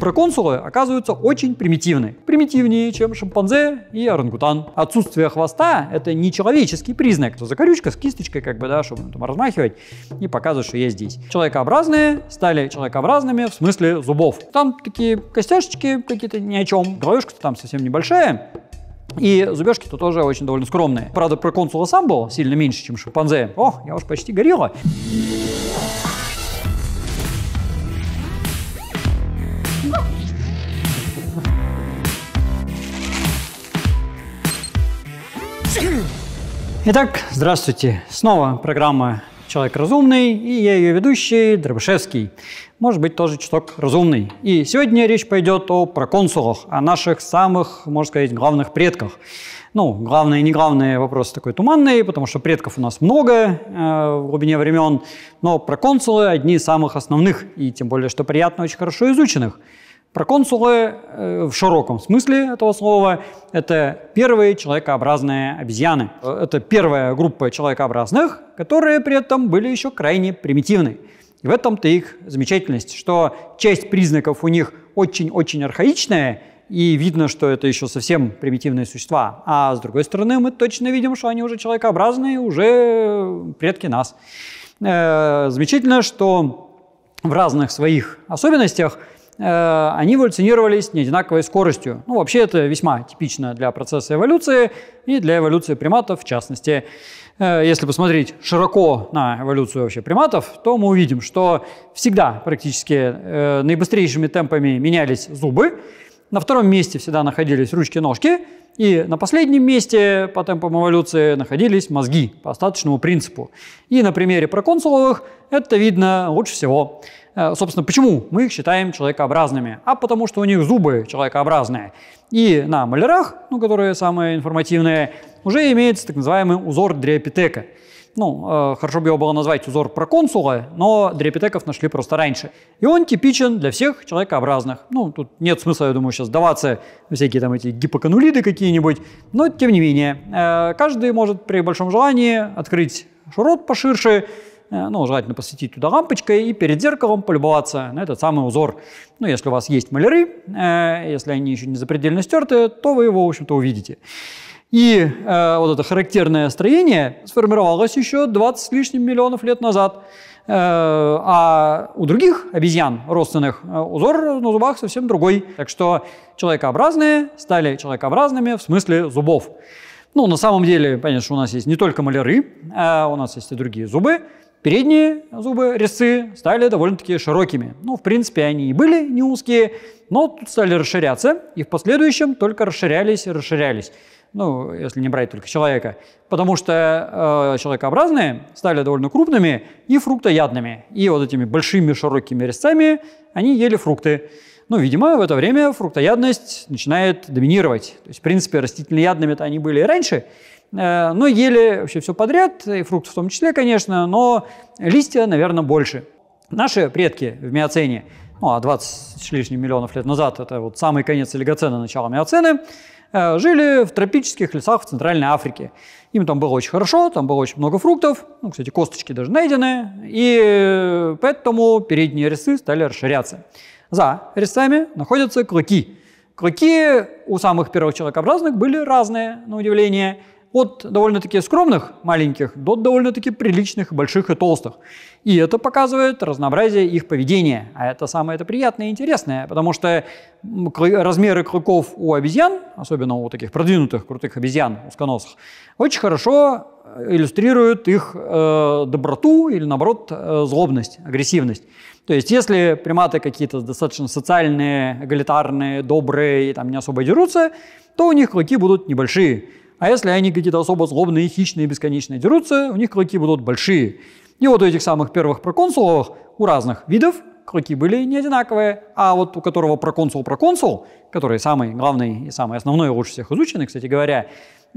Проконсулы оказываются очень примитивны. Примитивнее, чем шимпанзе и орангутан. Отсутствие хвоста – это не человеческий признак. Закорючка с кисточкой, как бы, да, чтобы там размахивать и показывать, что я здесь. Человекообразные стали человекообразными в смысле зубов. Там такие костяшечки какие-то ни о чем. Головешка-то там совсем небольшая, и зубежки-то тоже очень довольно скромные. Правда, проконсула сам был сильно меньше, чем шимпанзе. О, я уж почти горила. Итак, здравствуйте. Снова программа «Человек разумный» и я ее ведущий Дробышевский. Может быть, тоже чуток разумный. И сегодня речь пойдет о проконсулах, о наших самых, можно сказать, главных предках. Ну, главное и не главное вопрос такой туманный, потому что предков у нас много э, в глубине времен, но проконсулы одни из самых основных, и тем более, что приятно, очень хорошо изученных. Проконсулы э, в широком смысле этого слова – это первые человекообразные обезьяны. Э, это первая группа человекообразных, которые при этом были еще крайне примитивны. И в этом-то их замечательность, что часть признаков у них очень-очень архаичная, и видно, что это еще совсем примитивные существа. А с другой стороны, мы точно видим, что они уже человекообразные, уже предки нас. Э, замечательно, что в разных своих особенностях – Э, они эволюционировались не одинаковой скоростью. Ну, вообще это весьма типично для процесса эволюции и для эволюции приматов в частности. Э, если посмотреть широко на эволюцию вообще приматов, то мы увидим, что всегда практически э, наибыстрейшими темпами менялись зубы, на втором месте всегда находились ручки-ножки, и на последнем месте по темпам эволюции находились мозги по остаточному принципу. И на примере проконсуловых это видно лучше всего – Э, собственно, почему мы их считаем человекообразными? А потому что у них зубы человекообразные. И на малярах, ну, которые самые информативные, уже имеется так называемый узор дриапитека. Ну, э, хорошо бы его было назвать узор проконсула, но дриапитеков нашли просто раньше. И он типичен для всех человекообразных. Ну, тут нет смысла, я думаю, сейчас сдаваться всякие там эти гипоканулиды какие-нибудь, но тем не менее. Э, каждый может при большом желании открыть рот поширше, Э, ну, желательно посветить туда лампочкой и перед зеркалом полюбоваться на этот самый узор. Ну, если у вас есть маляры, э, если они еще не запредельно стерты, то вы его, в общем-то, увидите. И э, вот это характерное строение сформировалось еще 20 с лишним миллионов лет назад. Э, а у других обезьян родственных узор на зубах совсем другой. Так что человекообразные стали человекообразными в смысле зубов. Ну, на самом деле, понятно, что у нас есть не только маляры, а у нас есть и другие зубы. Передние зубы резцы стали довольно-таки широкими. Ну, в принципе, они и были не узкие, но тут стали расширяться, и в последующем только расширялись и расширялись. Ну, если не брать только человека. Потому что э, человекообразные стали довольно крупными и фруктоядными. И вот этими большими широкими резцами они ели фрукты. Ну, видимо, в это время фруктоядность начинает доминировать. То есть, в принципе, растительноядными-то они были и раньше – Э, но ну, ели вообще все подряд, и фрукты в том числе, конечно, но листья, наверное, больше. Наши предки в миоцене, ну, а 20 с лишним миллионов лет назад, это вот самый конец олигоцена, начало миоцены, э, жили в тропических лесах в Центральной Африке. Им там было очень хорошо, там было очень много фруктов, ну, кстати, косточки даже найдены, и поэтому передние резцы стали расширяться. За резцами находятся клыки. Клыки у самых первых человекообразных были разные, на удивление – от довольно-таки скромных маленьких до довольно-таки приличных больших и толстых. И это показывает разнообразие их поведения. А это самое это приятное и интересное, потому что размеры клыков у обезьян, особенно у таких продвинутых крутых обезьян, узконосых, очень хорошо э, иллюстрируют их э, доброту или, наоборот, э, злобность, агрессивность. То есть, если приматы какие-то достаточно социальные, эгалитарные, добрые и там не особо дерутся, то у них клыки будут небольшие. А если они какие-то особо злобные, хищные, бесконечные дерутся, у них клыки будут большие. И вот у этих самых первых проконсулов, у разных видов, клыки были не одинаковые, а вот у которого проконсул-проконсул, который самый главный и самый основной, лучше всех изученный, кстати говоря,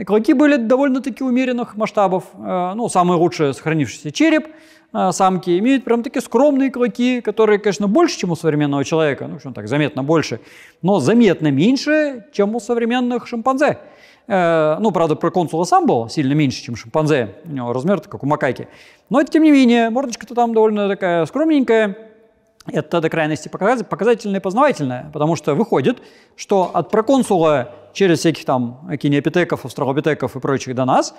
клыки были довольно-таки умеренных масштабов. Э, ну, самый лучший сохранившийся череп э, самки имеют прям такие скромные клыки, которые, конечно, больше, чем у современного человека, ну, в общем так, заметно больше, но заметно меньше, чем у современных шимпанзе. Э, ну, правда, про консула сам был сильно меньше, чем шимпанзе. У него размер-то как у макаки. Но это, тем не менее, мордочка-то там довольно такая скромненькая. Это до крайности показательное и познавательное, потому что выходит, что от проконсула через всяких там кинеопитеков, австралопитеков и прочих до нас,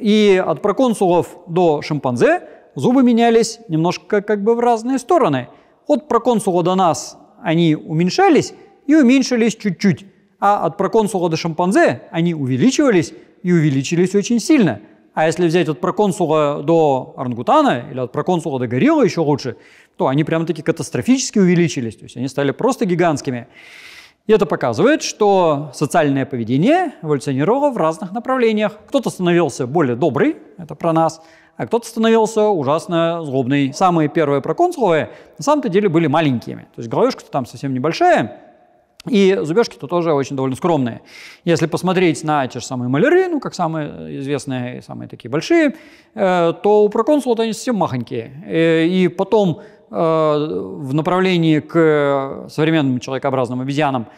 и от проконсулов до шимпанзе зубы менялись немножко как бы в разные стороны. От проконсула до нас они уменьшались и уменьшились чуть-чуть а от проконсула до шимпанзе они увеличивались и увеличились очень сильно. А если взять от проконсула до орангутана или от проконсула до гориллы еще лучше, то они прямо таки катастрофически увеличились, то есть они стали просто гигантскими. И это показывает, что социальное поведение эволюционировало в разных направлениях. Кто-то становился более добрый, это про нас, а кто-то становился ужасно злобный. Самые первые проконсуловые на самом-то деле были маленькими. То есть головешка-то там совсем небольшая, и зубежки-то тоже очень довольно скромные. Если посмотреть на те же самые маляры, ну, как самые э, известные, самые такие большие, э, то у проконсула они совсем махонькие. Э, и потом э, в направлении к современным человекообразным обезьянам,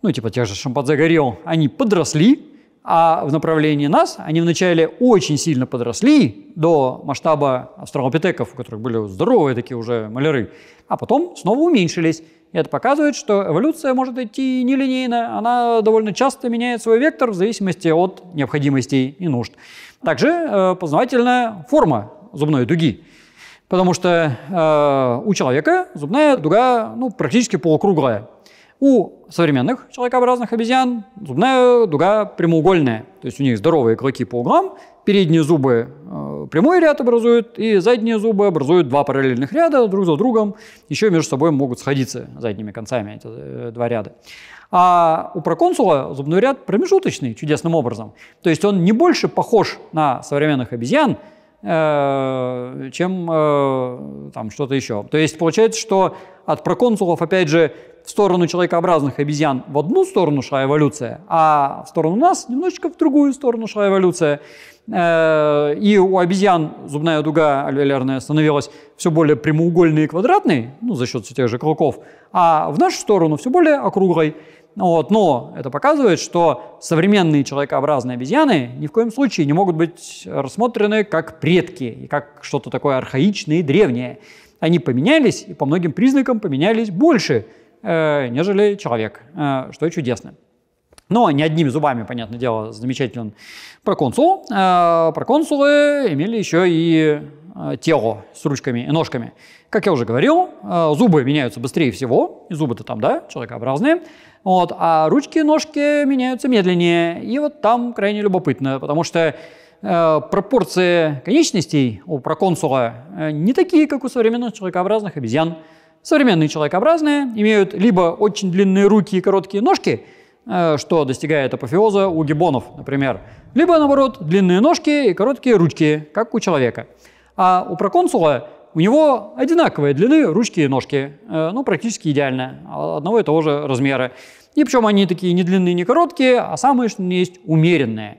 ну, типа тех же шимпанзе горел, они подросли, а в направлении нас они вначале очень сильно подросли до масштаба австралопитеков, у которых были здоровые такие уже маляры, а потом снова уменьшились. И Это показывает, что эволюция может идти нелинейно, она довольно часто меняет свой вектор в зависимости от необходимостей и нужд. Также э, познавательная форма зубной дуги. Потому что э, у человека зубная дуга ну, практически полукруглая. У современных человекообразных обезьян зубная дуга прямоугольная. То есть у них здоровые клыки по углам, передние зубы э, прямой ряд образуют, и задние зубы образуют два параллельных ряда друг за другом, еще между собой могут сходиться задними концами эти э, два ряда. А у проконсула зубной ряд промежуточный чудесным образом. То есть он не больше похож на современных обезьян, Э, чем э, там что-то еще. То есть получается, что от проконсулов, опять же, в сторону человекообразных обезьян в одну сторону шла эволюция, а в сторону нас немножечко в другую сторону шла эволюция. Э, и у обезьян зубная дуга альвеолярная становилась все более прямоугольной и квадратной, ну, за счет тех же клыков, а в нашу сторону все более округлой. Ну вот, но это показывает, что современные человекообразные обезьяны ни в коем случае не могут быть рассмотрены как предки и как что-то такое архаичное и древнее. Они поменялись и по многим признакам поменялись больше, э, нежели человек, э, что чудесно. Но не одними зубами, понятное дело, замечательный проконсул. Э, проконсулы имели еще и э, тело с ручками и ножками. Как я уже говорил, э, зубы меняются быстрее всего, и зубы-то там, да, человекообразные. Вот, а ручки и ножки меняются медленнее. И вот там крайне любопытно, потому что э, пропорции конечностей у проконсула э, не такие, как у современных человекообразных обезьян. Современные человекообразные имеют либо очень длинные руки и короткие ножки, э, что достигает апофеоза у гибонов, например, либо, наоборот, длинные ножки и короткие ручки, как у человека. А у проконсула у него одинаковые длины ручки и ножки, э, ну, практически идеально, а, одного и того же размера. И причем они такие не длинные, не короткие, а самые, что есть, умеренные.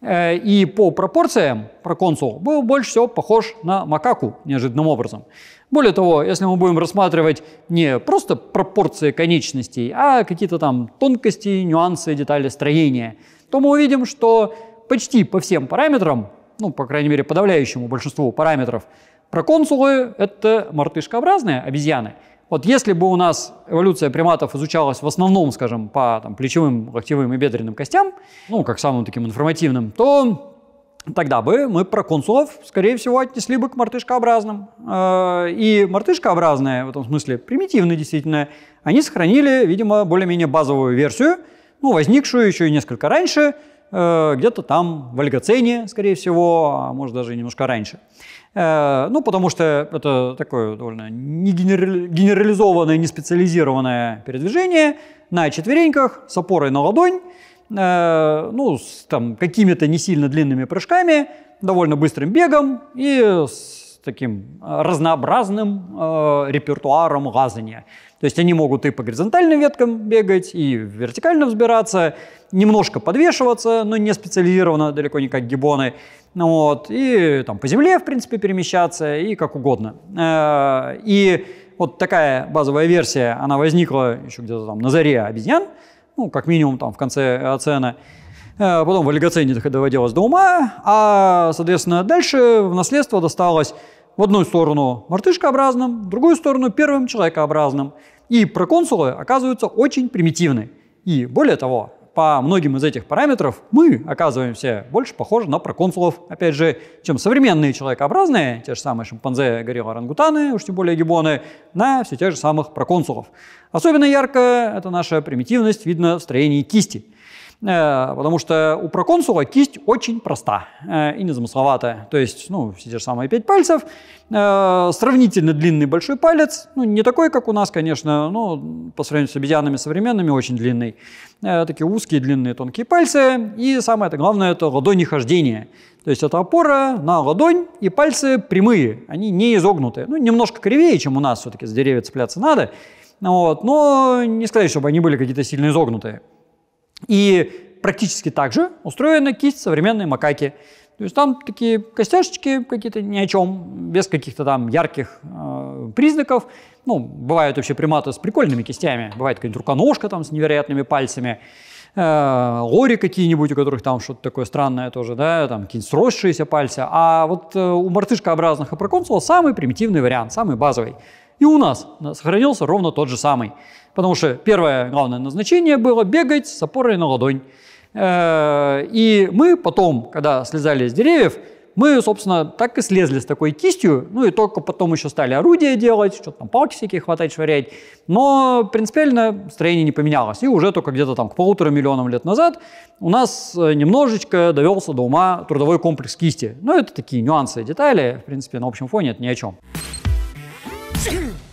Э, и по пропорциям про консул был больше всего похож на макаку неожиданным образом. Более того, если мы будем рассматривать не просто пропорции конечностей, а какие-то там тонкости, нюансы, детали строения, то мы увидим, что почти по всем параметрам, ну, по крайней мере, подавляющему большинству параметров, Проконсулы — это мартышкообразные обезьяны. Вот если бы у нас эволюция приматов изучалась в основном, скажем, по там, плечевым, локтевым и бедренным костям, ну, как самым таким информативным, то тогда бы мы проконсулов, скорее всего, отнесли бы к мартышкообразным. Э, и мартышкообразные, в этом смысле примитивные действительно, они сохранили, видимо, более-менее базовую версию, ну, возникшую еще и несколько раньше, э, где-то там в Олигоцене, скорее всего, а может даже немножко раньше. Э, ну, потому что это такое довольно не генерализованное, не специализированное передвижение на четвереньках с опорой на ладонь, э, ну, с там какими-то не сильно длинными прыжками, довольно быстрым бегом и с таким разнообразным э, репертуаром лазания. То есть они могут и по горизонтальным веткам бегать, и вертикально взбираться, немножко подвешиваться, но не специализированно, далеко не как гибоны. Ну вот, и там по земле, в принципе, перемещаться и как угодно. Э, и вот такая базовая версия, она возникла еще где-то там на заре обезьян, ну, как минимум там в конце оцена. Э, потом в олигоцене доводилось до ума, а, соответственно, дальше в наследство досталось в одну сторону мартышкообразным, в другую сторону первым человекообразным. И проконсулы оказываются очень примитивны. И более того, по многим из этих параметров мы оказываемся больше похожи на проконсулов, опять же, чем современные человекообразные, те же самые шимпанзе, гориллы, орангутаны, уж тем более гибоны, на все тех же самых проконсулов. Особенно ярко эта наша примитивность видно в строении кисти. Э, потому что у проконсула кисть очень проста э, и незамысловатая. То есть, ну, все те же самые пять пальцев, э, сравнительно длинный большой палец, ну, не такой, как у нас, конечно, но по сравнению с обезьянами современными очень длинный. Такие узкие, длинные, тонкие пальцы. И самое главное – это ладони хождения. То есть это опора на ладонь, и пальцы прямые, они не изогнутые. Ну, немножко кривее, чем у нас, все-таки с деревья цепляться надо, вот, но не сказать, чтобы они были какие-то сильно изогнутые. И практически так же устроена кисть современной макаки. То есть там такие костяшечки какие-то ни о чем, без каких-то там ярких э, признаков. Ну, бывают вообще приматы с прикольными кистями, бывает какая-нибудь руконожка там с невероятными пальцами, э, лори какие-нибудь, у которых там что-то такое странное тоже, да, там какие-нибудь сросшиеся пальцы. А вот э, у мартышкообразных опроконсула самый примитивный вариант, самый базовый. И у нас сохранился ровно тот же самый потому что первое главное назначение было бегать с опорой на ладонь. Э, и мы потом, когда слезали с деревьев, мы, собственно, так и слезли с такой кистью, ну и только потом еще стали орудия делать, что-то там палки всякие хватать, швырять. Но принципиально строение не поменялось. И уже только где-то там к полутора миллионам лет назад у нас э, немножечко довелся до ума трудовой комплекс кисти. Но это такие нюансы, детали, в принципе, на общем фоне это ни о чем.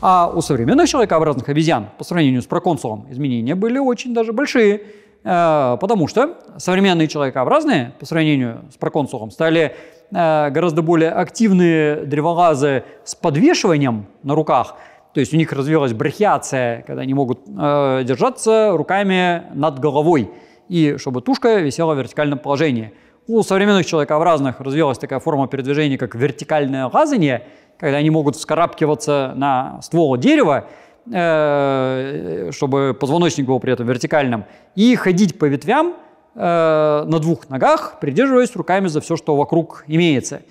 А у современных человекообразных обезьян по сравнению с проконсулом изменения были очень даже большие, э, потому что современные человекообразные по сравнению с проконсулом стали э, гораздо более активные древолазы с подвешиванием на руках, то есть у них развилась брахиация, когда они могут э, держаться руками над головой, и чтобы тушка висела в вертикальном положении – у современных человекообразных развилась такая форма передвижения, как вертикальное лазание, когда они могут вскарабкиваться на ствол дерева, э, чтобы позвоночник был при этом вертикальным, и ходить по ветвям э, на двух ногах, придерживаясь руками за все, что вокруг имеется.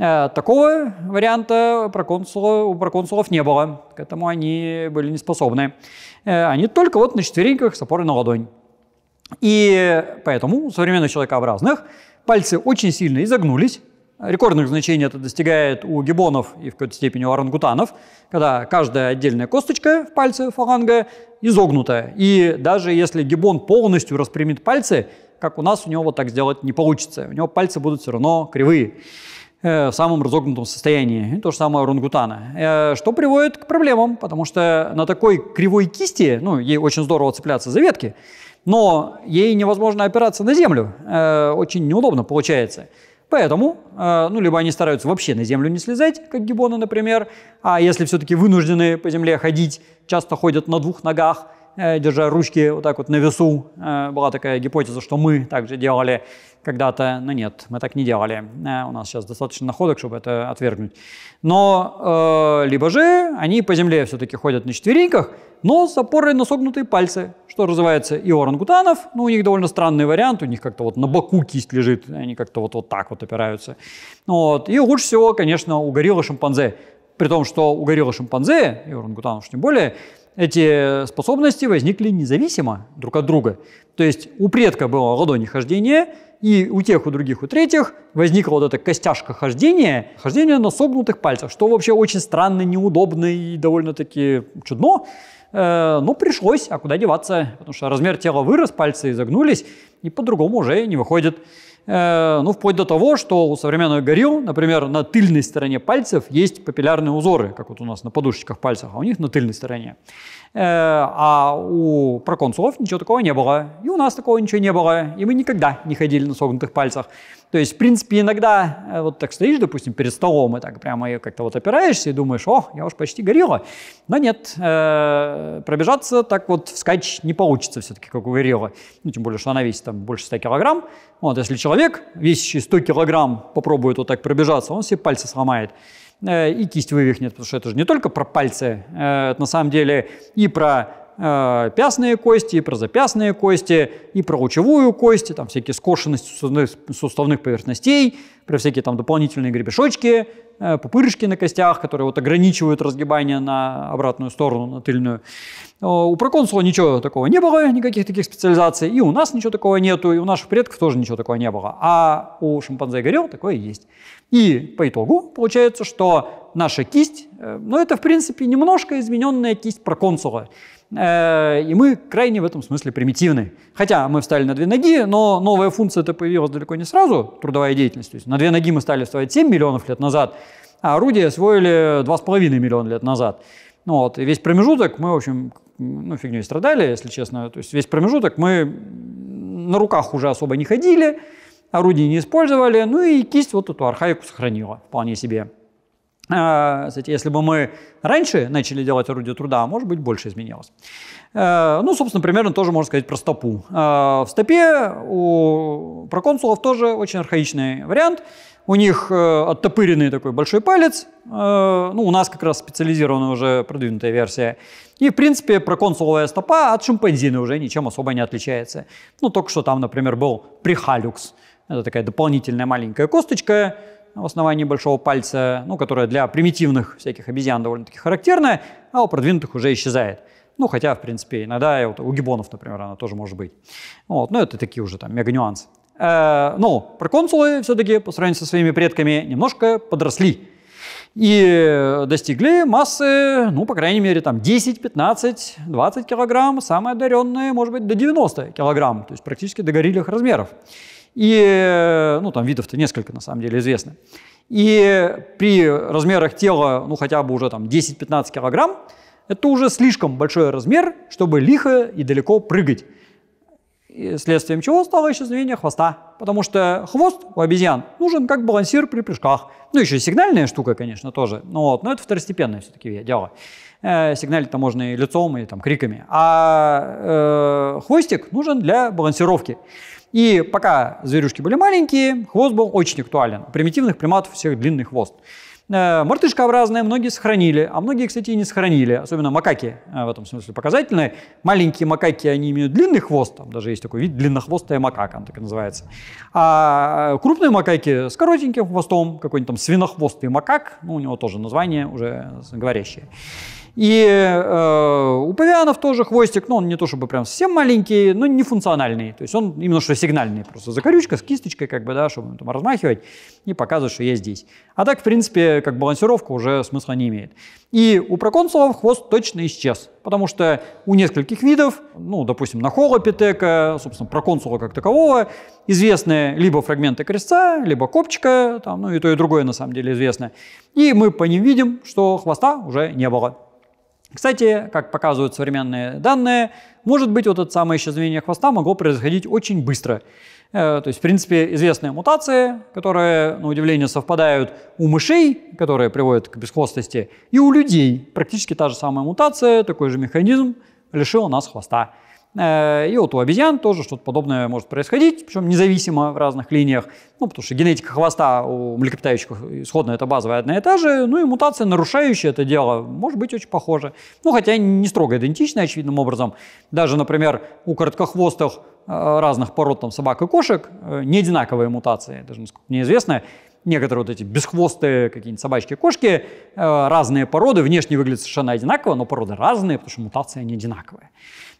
Э, такого варианта у проконсулов не было, к этому они были не способны. Они только вот на четвереньках с опорой на ладонь. И поэтому у современных человекообразных пальцы очень сильно изогнулись. Рекордных значений это достигает у гибонов и в какой-то степени у орангутанов, когда каждая отдельная косточка в пальце фаланга изогнута. И даже если гибон полностью распрямит пальцы, как у нас, у него вот так сделать не получится. У него пальцы будут все равно кривые э, в самом разогнутом состоянии. И то же самое у рангутана. Э, что приводит к проблемам, потому что на такой кривой кисти, ну, ей очень здорово цепляться за ветки, но ей невозможно опираться на землю. Э, очень неудобно получается. Поэтому, э, ну, либо они стараются вообще на землю не слезать, как гибоны, например, а если все-таки вынуждены по земле ходить, часто ходят на двух ногах – Э, держа ручки вот так вот на весу. Э, была такая гипотеза, что мы также делали когда-то, но нет, мы так не делали. Э, у нас сейчас достаточно находок, чтобы это отвергнуть. Но э, либо же они по земле все-таки ходят на четвереньках, но с опорой на согнутые пальцы, что называется и орангутанов. Ну, у них довольно странный вариант, у них как-то вот на боку кисть лежит, они как-то вот, вот так вот опираются. Вот. И лучше всего, конечно, у горилла шимпанзе. При том, что у горилла шимпанзе, и орангутанов уж тем более, эти способности возникли независимо друг от друга. То есть у предка было ладони хождения, и у тех, у других, у третьих возникла вот эта костяшка хождения, хождение на согнутых пальцах, что вообще очень странно, неудобно и довольно-таки чудно. Э, но пришлось, а куда деваться, потому что размер тела вырос, пальцы изогнулись, и по-другому уже не выходит. Э, ну, вплоть до того, что у современных горилл, например, на тыльной стороне пальцев есть папиллярные узоры, как вот у нас на подушечках пальцев, а у них на тыльной стороне. Э, а у проконсулов ничего такого не было, и у нас такого ничего не было, и мы никогда не ходили на согнутых пальцах. То есть, в принципе, иногда э, вот так стоишь, допустим, перед столом, и так прямо как-то вот опираешься и думаешь, о, я уж почти горилла. Но нет, э, пробежаться так вот вскачь не получится все-таки, как у гориллы. Ну, тем более, что она весит там больше 100 килограмм. Вот, если человек, весящий 100 килограмм, попробует вот так пробежаться, он себе пальцы сломает. Э, и кисть вывихнет, потому что это же не только про пальцы, э, это на самом деле и про э, пястные кости, и про запястные кости, и про лучевую кость, там всякие скошенности суставных, суставных поверхностей, про всякие там дополнительные гребешочки, Э, пупырышки на костях, которые вот ограничивают разгибание на обратную сторону, на тыльную. Э, у проконсула ничего такого не было, никаких таких специализаций, и у нас ничего такого нету, и у наших предков тоже ничего такого не было. А у шимпанзе горел такое есть. И по итогу получается, что наша кисть, э, ну это в принципе немножко измененная кисть проконсула. консула Э, и мы крайне в этом смысле примитивны. Хотя мы встали на две ноги, но новая функция это появилась далеко не сразу, трудовая деятельность. То есть на две ноги мы стали вставать 7 миллионов лет назад, а орудия освоили 2,5 миллиона лет назад. Ну вот. И весь промежуток мы, в общем, ну, фигней страдали, если честно. То есть весь промежуток мы на руках уже особо не ходили, орудий не использовали, ну и кисть вот эту архаику сохранила вполне себе. А, кстати, если бы мы раньше начали делать орудие труда, может быть, больше изменилось. Э, ну, собственно, примерно тоже можно сказать про стопу. Э, в стопе у проконсулов тоже очень архаичный вариант. У них э, оттопыренный такой большой палец, ну, у нас как раз специализированная уже продвинутая версия. И, в принципе, проконсуловая стопа от шимпанзины уже ничем особо не отличается. Ну, только что там, например, был прихалюкс. Это такая дополнительная маленькая косточка, в основании большого пальца, ну, которая для примитивных всяких обезьян довольно-таки характерная, а у продвинутых уже исчезает. Ну, хотя, в принципе, иногда вот, у гибонов, например, она тоже может быть. Вот, но ну, это такие уже там мега-нюансы. Э, ну, проконсулы все-таки по сравнению со своими предками немножко подросли и достигли массы, ну, по крайней мере, там 10, 15, 20 килограмм, самые одаренные, может быть, до 90 килограмм, то есть практически до гориллих размеров. И, э, ну, там видов-то несколько, на самом деле, известно. И при размерах тела, ну, хотя бы уже там 10-15 килограмм, это уже слишком большой размер, чтобы лихо и далеко прыгать. И следствием чего стало исчезновение хвоста. Потому что хвост у обезьян нужен как балансир при прыжках. Ну, еще и сигнальная штука, конечно, тоже. Но ну вот, но это второстепенное все-таки дело. Э, сигналить-то можно и лицом, и там криками. А э, хвостик нужен для балансировки. И пока зверюшки были маленькие, хвост был очень актуален. У примитивных приматов у всех длинный хвост. Э, Мартышкообразные многие сохранили, а многие, кстати, и не сохранили. Особенно макаки э, в этом смысле показательные. Маленькие макаки, они имеют длинный хвост, там даже есть такой вид длиннохвостая макака, он так и называется. А э, крупные макаки с коротеньким хвостом, какой-нибудь там свинохвостый макак, ну, у него тоже название уже говорящее. И э, у павианов тоже хвостик, но он не то чтобы прям совсем маленький, но не функциональный. То есть он именно что сигнальный, просто закорючка с кисточкой, как бы, да, чтобы там размахивать и показывать, что я здесь. А так, в принципе, как балансировка уже смысла не имеет. И у проконсулов хвост точно исчез, потому что у нескольких видов, ну, допустим, на холопитека, собственно, проконсула как такового, известны либо фрагменты крестца, либо копчика, там, ну и то, и другое на самом деле известно. И мы по ним видим, что хвоста уже не было. Кстати, как показывают современные данные, может быть, вот это самое исчезновение хвоста могло происходить очень быстро. Э, то есть, в принципе, известные мутации, которые, на удивление, совпадают у мышей, которые приводят к бесхвостости, и у людей. Практически та же самая мутация, такой же механизм лишил нас хвоста. Э, и вот у обезьян тоже что-то подобное может происходить, причем независимо в разных линиях, ну, потому что генетика хвоста у млекопитающих исходно это базовая одна и та же, ну и мутация, нарушающая это дело, может быть очень похожа. Ну, хотя не строго идентична, очевидным образом. Даже, например, у короткохвостых э, разных пород там, собак и кошек э, не одинаковые мутации, даже, насколько мне известно, некоторые вот эти бесхвостые какие-нибудь собачки, кошки, э, разные породы, внешне выглядят совершенно одинаково, но породы разные, потому что мутации они одинаковые.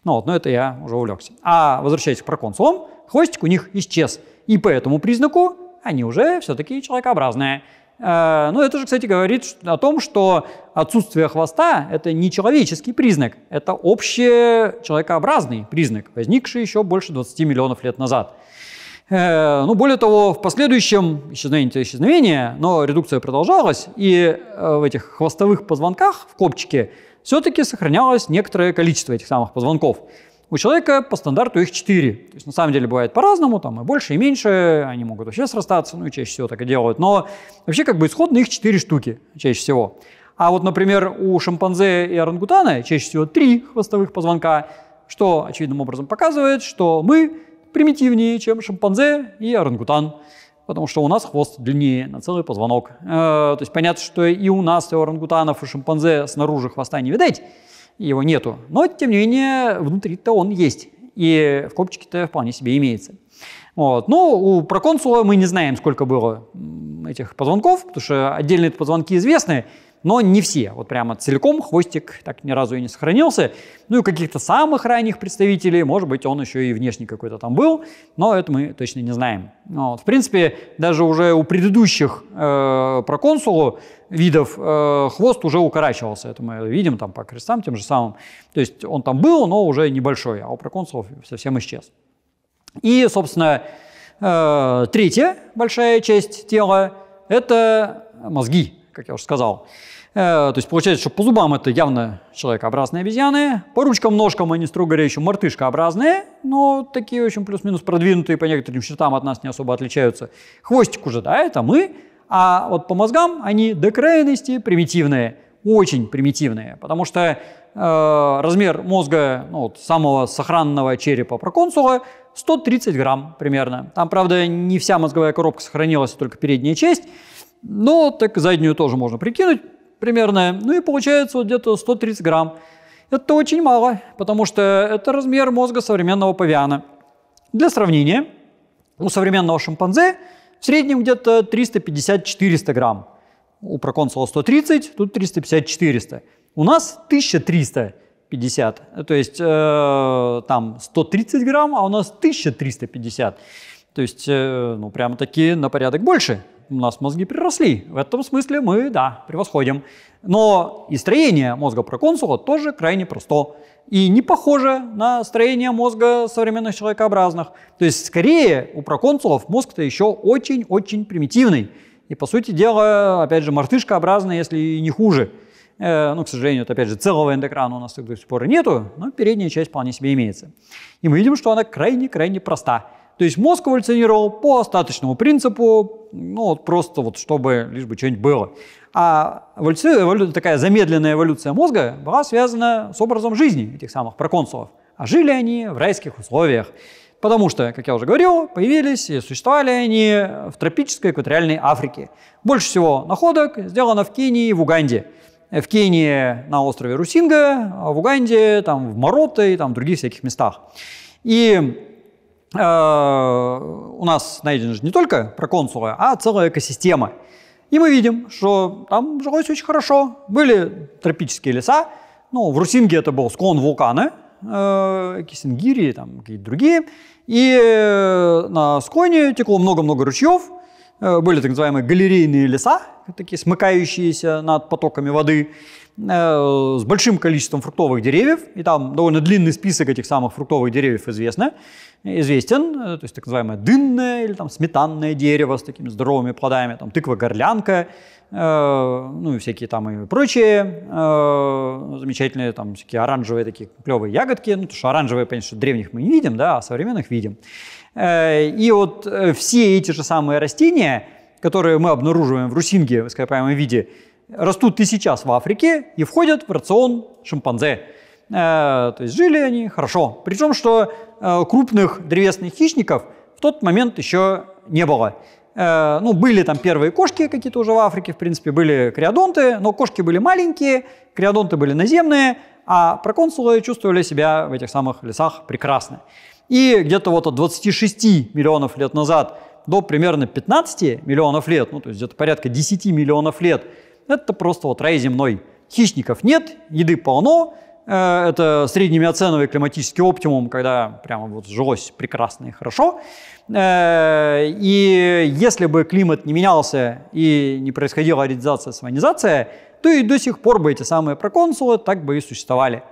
Ну вот, но это я уже увлекся. А возвращаясь к проконсулам, хвостик у них исчез. И по этому признаку они уже все-таки человекообразные. Э, ну это же, кстати, говорит о том, что отсутствие хвоста – это не человеческий признак, это общий человекообразный признак, возникший еще больше 20 миллионов лет назад – Э, ну, более того, в последующем исчезновение это исчезновение, но редукция продолжалась, и э, в этих хвостовых позвонках, в копчике, все-таки сохранялось некоторое количество этих самых позвонков. У человека по стандарту их 4. То есть на самом деле бывает по-разному, там и больше, и меньше, они могут вообще срастаться, ну и чаще всего так и делают. Но вообще как бы исходно их 4 штуки чаще всего. А вот, например, у шимпанзе и орангутана чаще всего 3 хвостовых позвонка, что очевидным образом показывает, что мы примитивнее, чем шимпанзе и орангутан, потому что у нас хвост длиннее на целый позвонок. Э, то есть понятно, что и у нас, и у орангутанов, и шимпанзе снаружи хвоста не видать, его нету. Но, тем не менее, внутри-то он есть. И в копчике-то вполне себе имеется. Вот. Ну, у проконсула мы не знаем, сколько было этих позвонков, потому что отдельные позвонки известны но не все. Вот прямо целиком хвостик так ни разу и не сохранился. Ну и каких-то самых ранних представителей, может быть, он еще и внешний какой-то там был, но это мы точно не знаем. Ну вот. В принципе, даже уже у предыдущих э, проконсулу видов э, хвост уже укорачивался. Это мы видим там по крестам тем же самым. То есть он там был, но уже небольшой, а у проконсулов совсем исчез. И, собственно, э, третья большая часть тела – это мозги как я уже сказал. Э, то есть получается, что по зубам это явно человекообразные обезьяны, по ручкам, ножкам они, строго говоря, еще мартышкообразные, но такие, очень плюс-минус продвинутые, по некоторым счетам от нас не особо отличаются. Хвостик уже, да, это мы, а вот по мозгам они до крайности примитивные, очень примитивные, потому что э, размер мозга ну, вот, самого сохранного черепа проконсула 130 грамм примерно. Там, правда, не вся мозговая коробка сохранилась, только передняя часть но ну, так заднюю тоже можно прикинуть примерно, ну и получается вот где-то 130 грамм. Это очень мало, потому что это размер мозга современного павиана. Для сравнения, у современного шимпанзе в среднем где-то 350-400 грамм. У проконсула 130, тут 350-400. У нас 1350, то есть э, там 130 грамм, а у нас 1350. То есть, э, ну, прямо-таки на порядок больше у нас мозги приросли. В этом смысле мы, да, превосходим. Но и строение мозга проконсула тоже крайне просто. И не похоже на строение мозга современных человекообразных. То есть, скорее, у проконсулов мозг-то еще очень-очень примитивный. И, по сути дела, опять же, мартышкообразный, если и не хуже. Э, ну, к сожалению, это, опять же, целого эндокрана у нас до сих пор нету, но передняя часть вполне себе имеется. И мы видим, что она крайне-крайне проста. То есть мозг эволюционировал по остаточному принципу, ну вот просто вот чтобы лишь бы что-нибудь было. А эволюция, эволю... такая замедленная эволюция мозга была связана с образом жизни этих самых проконсулов. А жили они в райских условиях. Потому что, как я уже говорил, появились и существовали они в тропической экваториальной Африке. Больше всего находок сделано в Кении и в Уганде. В Кении на острове Русинга, а в Уганде, там, в Мароте, и там, в других всяких местах. И Э, у нас найдена же не только проконсулы, а целая экосистема. И мы видим, что там жилось очень хорошо. Были тропические леса. Ну, в Русинге это был склон вулкана, э, Кисингири, там какие-то другие. И э, на склоне текло много-много ручьев, Э, были так называемые галерейные леса, такие смыкающиеся над потоками воды, э, с большим количеством фруктовых деревьев, и там довольно длинный список этих самых фруктовых деревьев известно, известен, э, то есть так называемое дынное или там сметанное дерево с такими здоровыми плодами, там тыква-горлянка, ну и всякие там и прочие замечательные там всякие оранжевые такие клевые ягодки, ну то что оранжевые, конечно, древних мы не видим, да, а современных видим. Э, и вот э, все эти же самые растения, которые мы обнаруживаем в русинге в ископаемом виде, растут и сейчас в Африке и входят в рацион шимпанзе. Э, то есть жили они хорошо. Причем, что крупных древесных хищников в тот момент еще не было. Ну, были там первые кошки какие-то уже в Африке, в принципе, были криодонты, но кошки были маленькие, криодонты были наземные, а проконсулы чувствовали себя в этих самых лесах прекрасно. И где-то вот от 26 миллионов лет назад до примерно 15 миллионов лет, ну то есть где-то порядка 10 миллионов лет, это просто вот рай земной. Хищников нет, еды полно, э, это среднемиоценовый климатический оптимум, когда прямо вот жилось прекрасно и хорошо. Э, и если бы климат не менялся и не происходила аридизация, сванизация, то и до сих пор бы эти самые проконсулы так бы и существовали.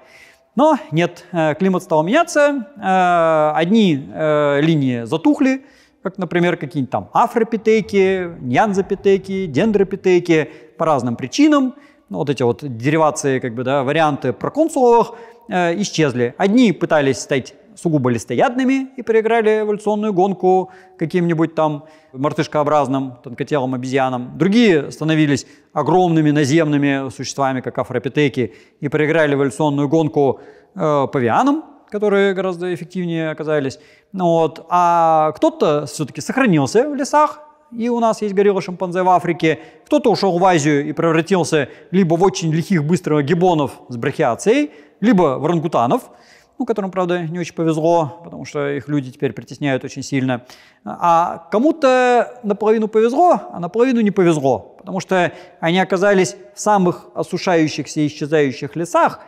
Но нет, э, климат стал меняться, э, одни э, линии затухли, как, например, какие-нибудь там афропитеки, ньянзопитеки, дендропитеки по разным причинам. Ну, вот эти вот деривации, как бы, да, варианты проконсуловых э, исчезли. Одни пытались стать сугубо листоядными и проиграли эволюционную гонку каким-нибудь там мартышкообразным, тонкотелым обезьянам. Другие становились огромными наземными существами, как афропитеки, и проиграли эволюционную гонку э, павианам, которые гораздо эффективнее оказались. Вот. А кто-то все-таки сохранился в лесах, и у нас есть горилла-шимпанзе в Африке. Кто-то ушел в Азию и превратился либо в очень лихих быстрых гибонов с брахиацией, либо в рангутанов – ну, которым, правда, не очень повезло, потому что их люди теперь притесняют очень сильно. А кому-то наполовину повезло, а наполовину не повезло, потому что они оказались в самых осушающихся и исчезающих лесах,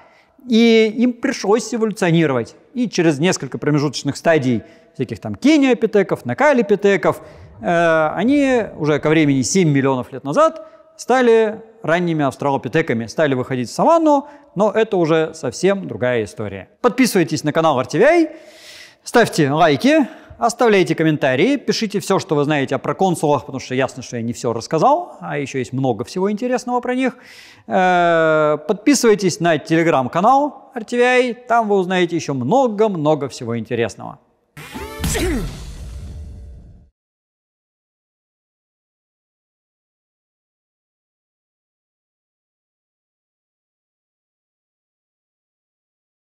и им пришлось эволюционировать. И через несколько промежуточных стадий всяких там кениопитеков, накалипитеков, э, они уже ко времени 7 миллионов лет назад – стали ранними австралопитеками, стали выходить в саванну, но это уже совсем другая история. Подписывайтесь на канал RTVI, ставьте лайки, оставляйте комментарии, пишите все, что вы знаете о проконсулах, потому что ясно, что я не все рассказал, а еще есть много всего интересного про них. Э, подписывайтесь на телеграм-канал RTVI, там вы узнаете еще много-много всего интересного.